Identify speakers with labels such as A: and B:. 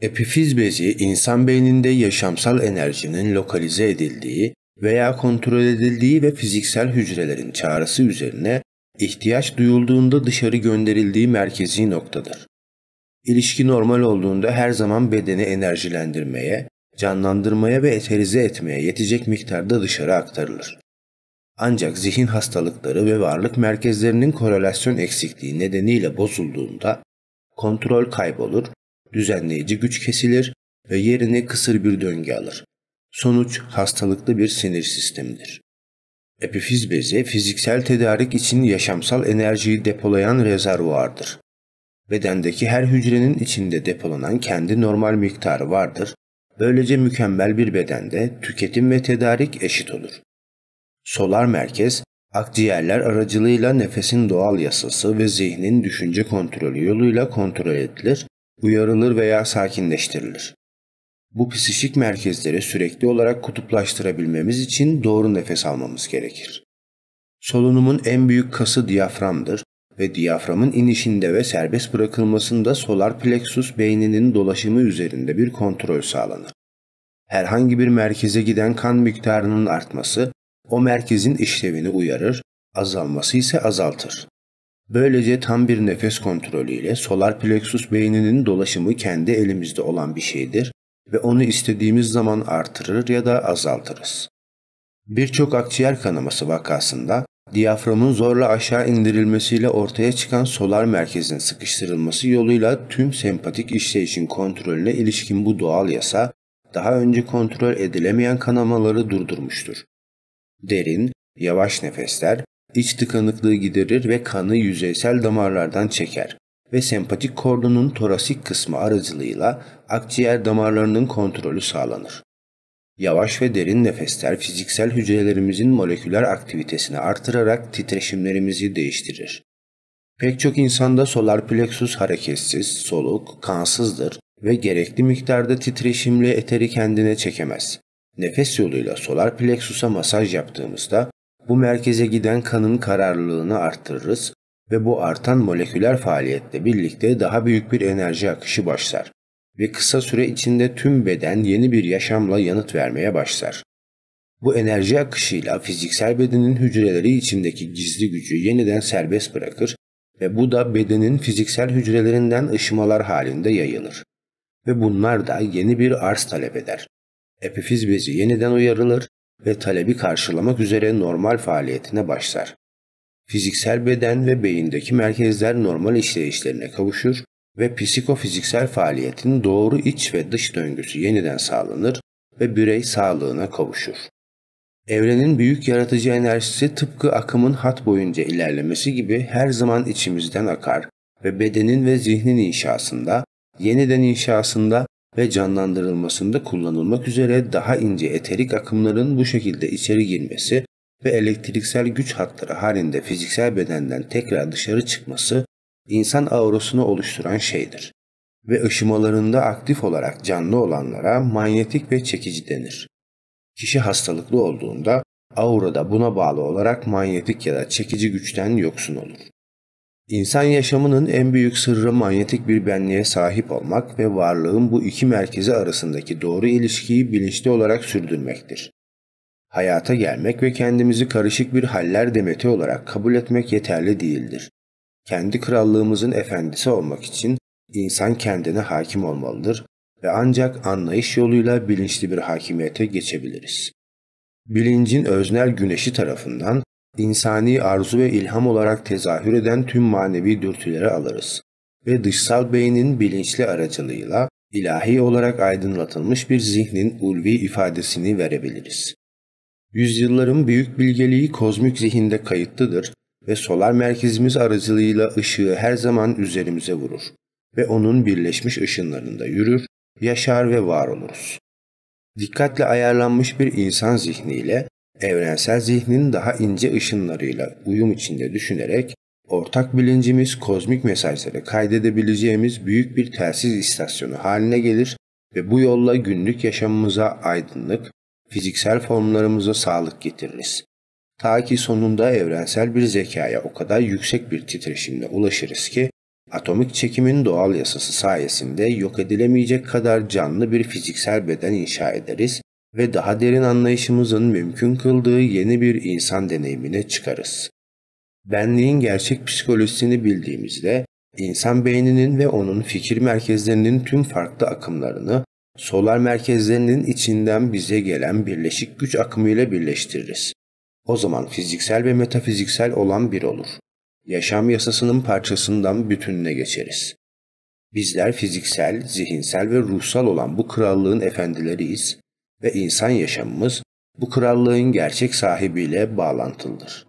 A: Epifiz bezi insan beyninde yaşamsal enerjinin lokalize edildiği veya kontrol edildiği ve fiziksel hücrelerin çağrısı üzerine ihtiyaç duyulduğunda dışarı gönderildiği merkezi noktadır. İlişki normal olduğunda her zaman bedeni enerjilendirmeye, canlandırmaya ve eterize etmeye yetecek miktarda dışarı aktarılır. Ancak zihin hastalıkları ve varlık merkezlerinin korelasyon eksikliği nedeniyle bozulduğunda kontrol kaybolur düzenleyici güç kesilir ve yerine kısır bir döngü alır. Sonuç hastalıklı bir sinir sistemidir. Epifiz bezi fiziksel tedarik için yaşamsal enerjiyi depolayan rezervuardır. Bedendeki her hücrenin içinde depolanan kendi normal miktarı vardır. Böylece mükemmel bir bedende tüketim ve tedarik eşit olur. Solar merkez, akciğerler aracılığıyla nefesin doğal yasası ve zihnin düşünce kontrolü yoluyla kontrol edilir uyarılır veya sakinleştirilir. Bu psişik merkezleri sürekli olarak kutuplaştırabilmemiz için doğru nefes almamız gerekir. Solunumun en büyük kası diyaframdır ve diyaframın inişinde ve serbest bırakılmasında solar plexus beyninin dolaşımı üzerinde bir kontrol sağlanır. Herhangi bir merkeze giden kan miktarının artması o merkezin işlevini uyarır, azalması ise azaltır. Böylece tam bir nefes kontrolüyle solar plexus beyninin dolaşımı kendi elimizde olan bir şeydir ve onu istediğimiz zaman artırır ya da azaltırız. Birçok akciğer kanaması vakasında diyaframın zorla aşağı indirilmesiyle ortaya çıkan solar merkezin sıkıştırılması yoluyla tüm sempatik işleyişin kontrolüne ilişkin bu doğal yasa daha önce kontrol edilemeyen kanamaları durdurmuştur. Derin, yavaş nefesler iç tıkanıklığı giderir ve kanı yüzeysel damarlardan çeker ve sempatik kordonun torasik kısmı aracılığıyla akciğer damarlarının kontrolü sağlanır. Yavaş ve derin nefesler fiziksel hücrelerimizin moleküler aktivitesini artırarak titreşimlerimizi değiştirir. Pek çok insanda solar plexus hareketsiz, soluk, kansızdır ve gerekli miktarda titreşimli eteri kendine çekemez. Nefes yoluyla solar plexusa masaj yaptığımızda bu merkeze giden kanın kararlılığını arttırırız ve bu artan moleküler faaliyetle birlikte daha büyük bir enerji akışı başlar ve kısa süre içinde tüm beden yeni bir yaşamla yanıt vermeye başlar. Bu enerji akışıyla fiziksel bedenin hücreleri içindeki gizli gücü yeniden serbest bırakır ve bu da bedenin fiziksel hücrelerinden ışımalar halinde yayılır. Ve bunlar da yeni bir arz talep eder. Epifiz bezi yeniden uyarılır ve talebi karşılamak üzere normal faaliyetine başlar. Fiziksel beden ve beyindeki merkezler normal işleyişlerine kavuşur ve psikofiziksel faaliyetin doğru iç ve dış döngüsü yeniden sağlanır ve birey sağlığına kavuşur. Evrenin büyük yaratıcı enerjisi tıpkı akımın hat boyunca ilerlemesi gibi her zaman içimizden akar ve bedenin ve zihnin inşasında, yeniden inşasında ve canlandırılmasında kullanılmak üzere daha ince eterik akımların bu şekilde içeri girmesi ve elektriksel güç hatları halinde fiziksel bedenden tekrar dışarı çıkması insan aurasını oluşturan şeydir ve ışımalarında aktif olarak canlı olanlara manyetik ve çekici denir. Kişi hastalıklı olduğunda aurada buna bağlı olarak manyetik ya da çekici güçten yoksun olur. İnsan yaşamının en büyük sırrı manyetik bir benliğe sahip olmak ve varlığın bu iki merkezi arasındaki doğru ilişkiyi bilinçli olarak sürdürmektir. Hayata gelmek ve kendimizi karışık bir haller demeti olarak kabul etmek yeterli değildir. Kendi krallığımızın efendisi olmak için insan kendine hakim olmalıdır ve ancak anlayış yoluyla bilinçli bir hakimiyete geçebiliriz. Bilincin öznel güneşi tarafından insani arzu ve ilham olarak tezahür eden tüm manevi dürtüleri alırız ve dışsal beynin bilinçli aracılığıyla ilahi olarak aydınlatılmış bir zihnin ulvi ifadesini verebiliriz. Yüzyılların büyük bilgeliği kozmik zihinde kayıtlıdır ve solar merkezimiz aracılığıyla ışığı her zaman üzerimize vurur ve onun birleşmiş ışınlarında yürür, yaşar ve var oluruz. Dikkatle ayarlanmış bir insan zihniyle evrensel zihnin daha ince ışınlarıyla uyum içinde düşünerek ortak bilincimiz kozmik mesajları kaydedebileceğimiz büyük bir telsiz istasyonu haline gelir ve bu yolla günlük yaşamımıza aydınlık, fiziksel formlarımıza sağlık getiririz. Ta ki sonunda evrensel bir zekaya o kadar yüksek bir titreşimle ulaşırız ki atomik çekimin doğal yasası sayesinde yok edilemeyecek kadar canlı bir fiziksel beden inşa ederiz ve daha derin anlayışımızın mümkün kıldığı yeni bir insan deneyimine çıkarız. Benliğin gerçek psikolojisini bildiğimizde insan beyninin ve onun fikir merkezlerinin tüm farklı akımlarını solar merkezlerinin içinden bize gelen birleşik güç akımıyla birleştiririz. O zaman fiziksel ve metafiziksel olan bir olur. Yaşam yasasının parçasından bütününe geçeriz. Bizler fiziksel, zihinsel ve ruhsal olan bu krallığın efendileriyiz ve insan yaşamımız bu krallığın gerçek sahibiyle bağlantılıdır.